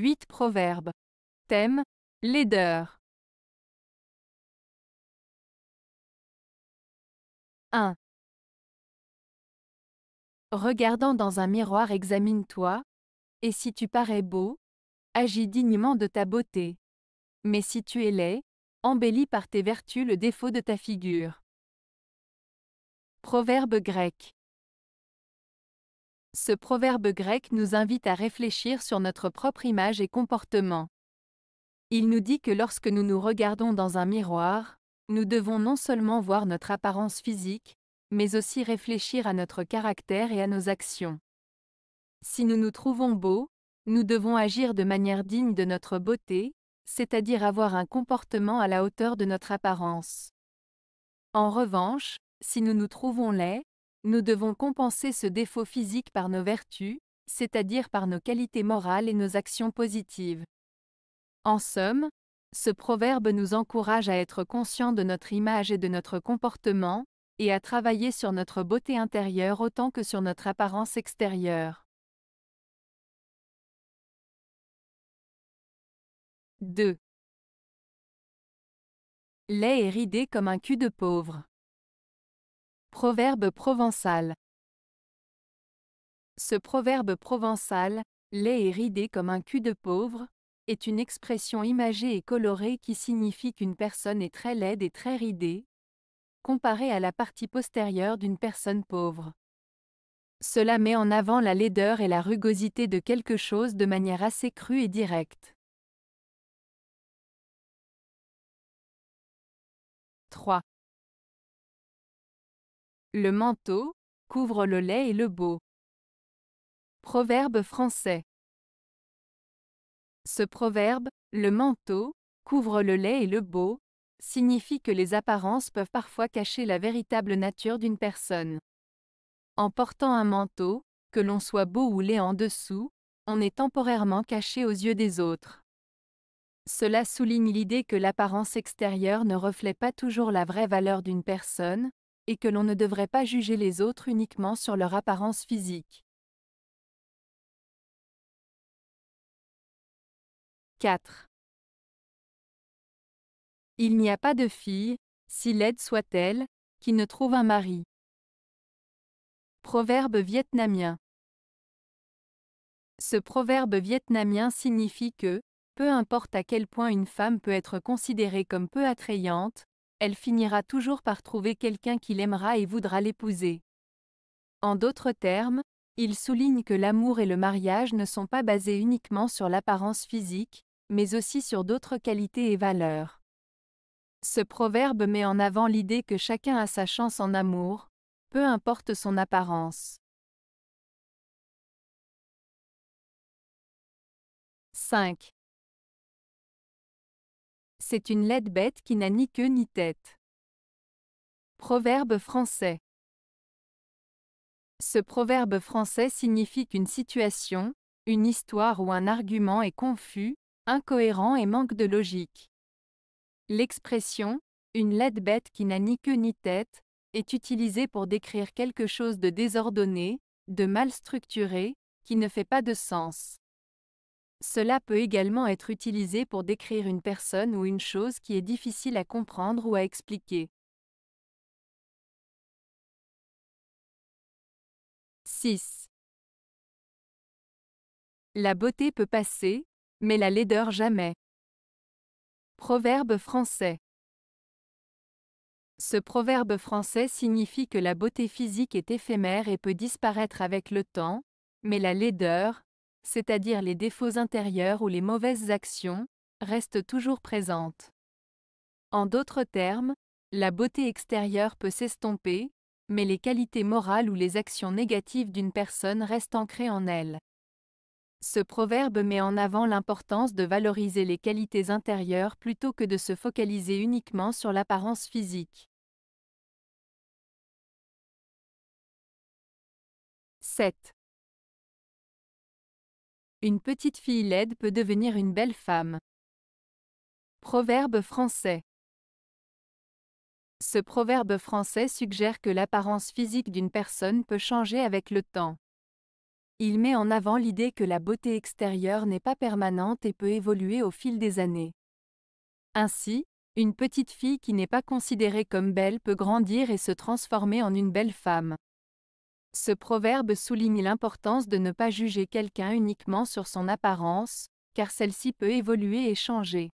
8 Proverbes. Thème Laideur. 1. Regardant dans un miroir, examine-toi, et si tu parais beau, agis dignement de ta beauté. Mais si tu es laid, embellis par tes vertus le défaut de ta figure. Proverbe grec. Ce proverbe grec nous invite à réfléchir sur notre propre image et comportement. Il nous dit que lorsque nous nous regardons dans un miroir, nous devons non seulement voir notre apparence physique, mais aussi réfléchir à notre caractère et à nos actions. Si nous nous trouvons beaux, nous devons agir de manière digne de notre beauté, c'est-à-dire avoir un comportement à la hauteur de notre apparence. En revanche, si nous nous trouvons laids, nous devons compenser ce défaut physique par nos vertus, c'est-à-dire par nos qualités morales et nos actions positives. En somme, ce proverbe nous encourage à être conscients de notre image et de notre comportement, et à travailler sur notre beauté intérieure autant que sur notre apparence extérieure. 2. Lait est ridé comme un cul de pauvre. Proverbe provençal. Ce proverbe provençal, laid et ridé comme un cul de pauvre, est une expression imagée et colorée qui signifie qu'une personne est très laide et très ridée, comparée à la partie postérieure d'une personne pauvre. Cela met en avant la laideur et la rugosité de quelque chose de manière assez crue et directe. 3. Le manteau couvre le laid et le beau. Proverbe français. Ce proverbe, le manteau, couvre le laid et le beau, signifie que les apparences peuvent parfois cacher la véritable nature d'une personne. En portant un manteau, que l'on soit beau ou laid en dessous, on est temporairement caché aux yeux des autres. Cela souligne l'idée que l'apparence extérieure ne reflète pas toujours la vraie valeur d'une personne, et que l'on ne devrait pas juger les autres uniquement sur leur apparence physique. 4. Il n'y a pas de fille, si laide soit-elle, qui ne trouve un mari. Proverbe vietnamien. Ce proverbe vietnamien signifie que, peu importe à quel point une femme peut être considérée comme peu attrayante, elle finira toujours par trouver quelqu'un qui l'aimera et voudra l'épouser. En d'autres termes, il souligne que l'amour et le mariage ne sont pas basés uniquement sur l'apparence physique, mais aussi sur d'autres qualités et valeurs. Ce proverbe met en avant l'idée que chacun a sa chance en amour, peu importe son apparence. 5 c'est une laide bête qui n'a ni queue ni tête. Proverbe français. Ce proverbe français signifie qu'une situation, une histoire ou un argument est confus, incohérent et manque de logique. L'expression une laide bête qui n'a ni queue ni tête est utilisée pour décrire quelque chose de désordonné, de mal structuré, qui ne fait pas de sens. Cela peut également être utilisé pour décrire une personne ou une chose qui est difficile à comprendre ou à expliquer. 6. La beauté peut passer, mais la laideur jamais. Proverbe français. Ce proverbe français signifie que la beauté physique est éphémère et peut disparaître avec le temps, mais la laideur, c'est-à-dire les défauts intérieurs ou les mauvaises actions, restent toujours présentes. En d'autres termes, la beauté extérieure peut s'estomper, mais les qualités morales ou les actions négatives d'une personne restent ancrées en elle. Ce proverbe met en avant l'importance de valoriser les qualités intérieures plutôt que de se focaliser uniquement sur l'apparence physique. 7. Une petite fille laide peut devenir une belle femme. Proverbe français. Ce proverbe français suggère que l'apparence physique d'une personne peut changer avec le temps. Il met en avant l'idée que la beauté extérieure n'est pas permanente et peut évoluer au fil des années. Ainsi, une petite fille qui n'est pas considérée comme belle peut grandir et se transformer en une belle femme. Ce proverbe souligne l'importance de ne pas juger quelqu'un uniquement sur son apparence, car celle-ci peut évoluer et changer.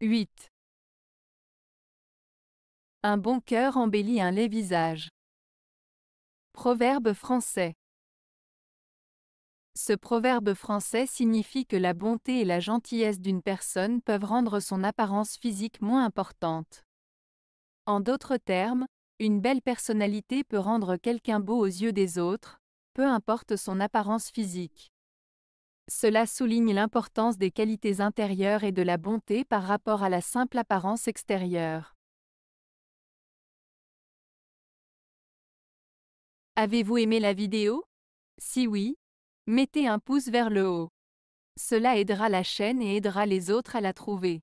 8. Un bon cœur embellit un laid visage. Proverbe français. Ce proverbe français signifie que la bonté et la gentillesse d'une personne peuvent rendre son apparence physique moins importante. En d'autres termes, une belle personnalité peut rendre quelqu'un beau aux yeux des autres, peu importe son apparence physique. Cela souligne l'importance des qualités intérieures et de la bonté par rapport à la simple apparence extérieure. Avez-vous aimé la vidéo Si oui, mettez un pouce vers le haut. Cela aidera la chaîne et aidera les autres à la trouver.